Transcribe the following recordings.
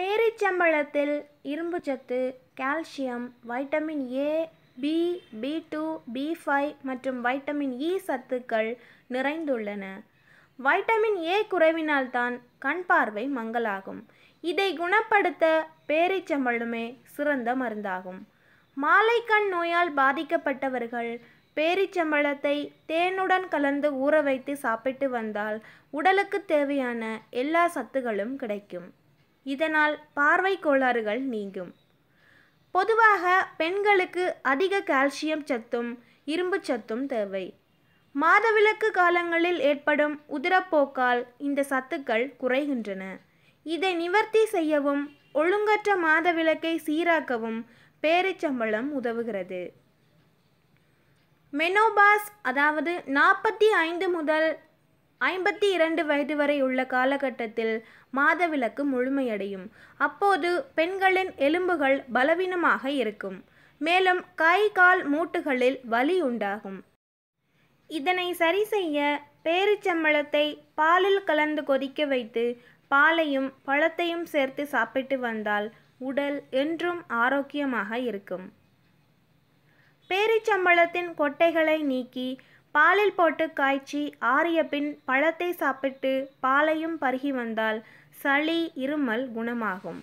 பேரிச்சம்பழத்தில் இரும்புச்சத்து calcium vitamin A B B two B five மற்றும் vitamin E e சத்துக்கள் நிறைந்துள்ளன வைட்டமின் ஏ குறைவினால்தான் கண் பார்வை மங்கலாகும் இதை குணப்படுத்த பேரிச்சம்பழமே சிறந்த மருந்தாகும் மாலை கண் நோயால் பாதிக்கப்பட்டவர்கள் பேரிச்சம்பழத்தை தேனுடன் கலந்து ஊற வைத்து சாப்பிட்டு வந்தால் உடலுக்கு தேவையான எல்லா சத்துகளும் கிடைக்கும் இதனால் பார்வை கோளாறுகள் நீங்கும் பொதுவாக பெண்களுக்கு அதிக கால்சியம் சத்தும் இரும்பு சத்தும் தேவை மாதவிலக்கு காலங்களில் ஏற்படும் உதிரப்போக்கால் இந்த சத்துக்கள் குறைகின்றன இதை நிவர்த்தி செய்யவும் ஒழுங்கற்ற மாதவிலக்கை சீராக்கவும் பேரிச்சம்பளம் உதவுகிறது மெனோபாஸ் அதாவது நாற்பத்தி ஐந்து முதல் ஐம்பத்தி இரண்டு வயது வரை உள்ள காலகட்டத்தில் மாதவிலக்கு முழுமையடையும் அப்போது பெண்களின் எலும்புகள் பலவீனமாக இருக்கும் மேலும் கை கால் மூட்டுகளில் வலி உண்டாகும் இதனை சரி செய்ய பேரிச்சம்பழத்தை பாலில் கலந்து கொதிக்க வைத்து பாலையும் பழத்தையும் சேர்த்து சாப்பிட்டு வந்தால் உடல் என்றும் ஆரோக்கியமாக இருக்கும் பேரிச்சம்பழத்தின் கொட்டைகளை நீக்கி பாலில் போட்டு காய்ச்சி ஆறிய பின் பழத்தை சாப்பிட்டு பாலையும் பருகி வந்தால் சளி இருமல் குணமாகும்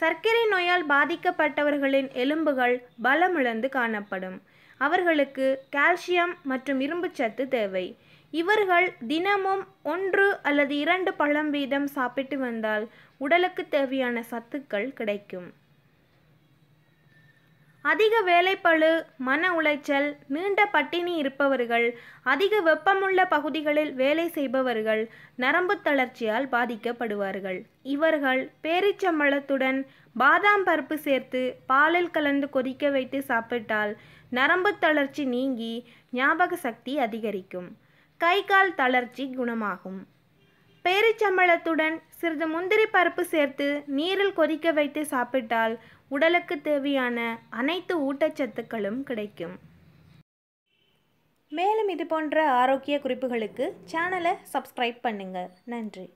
சர்க்கரை நோயால் பாதிக்கப்பட்டவர்களின் எலும்புகள் பலமிழந்து காணப்படும் அவர்களுக்கு கால்சியம் மற்றும் இரும்புச்சத்து தேவை இவர்கள் தினமும் ஒன்று அல்லது இரண்டு பழம் வீதம் சாப்பிட்டு வந்தால் உடலுக்கு தேவையான சத்துக்கள் கிடைக்கும் அதிக வேலைப்பழு மன உளைச்சல் நீண்ட பட்டினி இருப்பவர்கள் அதிக வெப்பமுள்ள பகுதிகளில் வேலை செய்பவர்கள் நரம்பு தளர்ச்சியால் பாதிக்கப்படுவார்கள் இவர்கள் பேரிச்சம்பழத்துடன் பாதாம் பருப்பு சேர்த்து பாலில் கலந்து கொதிக்க வைத்து சாப்பிட்டால் நரம்பு தளர்ச்சி நீங்கி ஞாபக சக்தி அதிகரிக்கும் கை கால் தளர்ச்சி குணமாகும் பேரிச்சம்பழத்துடன் சிறிது முந்திரி பருப்பு சேர்த்து நீரில் கொதிக்க வைத்து சாப்பிட்டால் உடலுக்கு தேவையான அனைத்து ஊட்டச்சத்துக்களும் கிடைக்கும் மேலும் இது போன்ற ஆரோக்கிய குறிப்புகளுக்கு சேனலை சப்ஸ்கிரைப் பண்ணுங்கள் நன்றி